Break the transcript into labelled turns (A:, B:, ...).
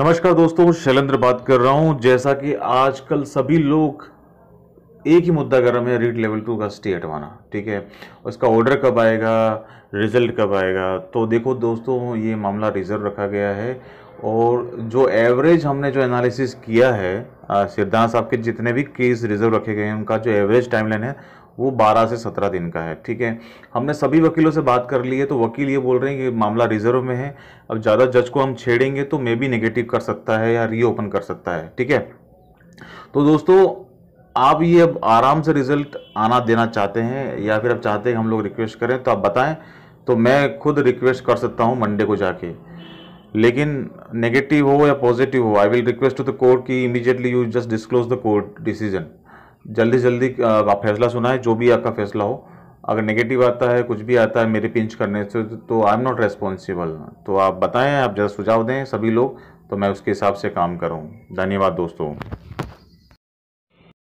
A: नमस्कार दोस्तों शैलेंद्र बात कर रहा हूं जैसा कि आजकल सभी लोग एक ही मुद्दा गर्म है रीड लेवल टू का स्टे हटवाना ठीक है उसका ऑर्डर कब आएगा रिजल्ट कब आएगा तो देखो दोस्तों ये मामला रिजर्व रखा गया है और जो एवरेज हमने जो एनालिसिस किया है सिद्धांत साहब के जितने भी केस रिजर्व रखे गए हैं उनका जो एवरेज टाइमलाइन है वो 12 से 17 दिन का है ठीक है हमने सभी वकीलों से बात कर ली है तो वकील ये बोल रहे हैं कि मामला रिजर्व में है अब ज़्यादा जज को हम छेड़ेंगे तो मे बी नेगेटिव कर सकता है या रीओपन कर सकता है ठीक है तो दोस्तों आप ये अब आराम से रिजल्ट आना देना चाहते हैं या फिर आप चाहते हैं हम लोग रिक्वेस्ट करें तो आप बताएं तो मैं खुद रिक्वेस्ट कर सकता हूँ मंडे को जाके लेकिन नेगेटिव हो या पॉजिटिव हो I will request to the court कि immediately you just disclose the court decision जल्दी जल्दी आप फैसला सुनाएं जो भी आपका फैसला हो अगर नेगेटिव आता है कुछ भी आता है मेरे पिंच करने से तो आई एम नॉट रेस्पॉन्सिबल तो आप बताएं आप ज़रा सुझाव दें सभी लोग तो मैं उसके हिसाब से काम करूँ धन्यवाद दोस्तों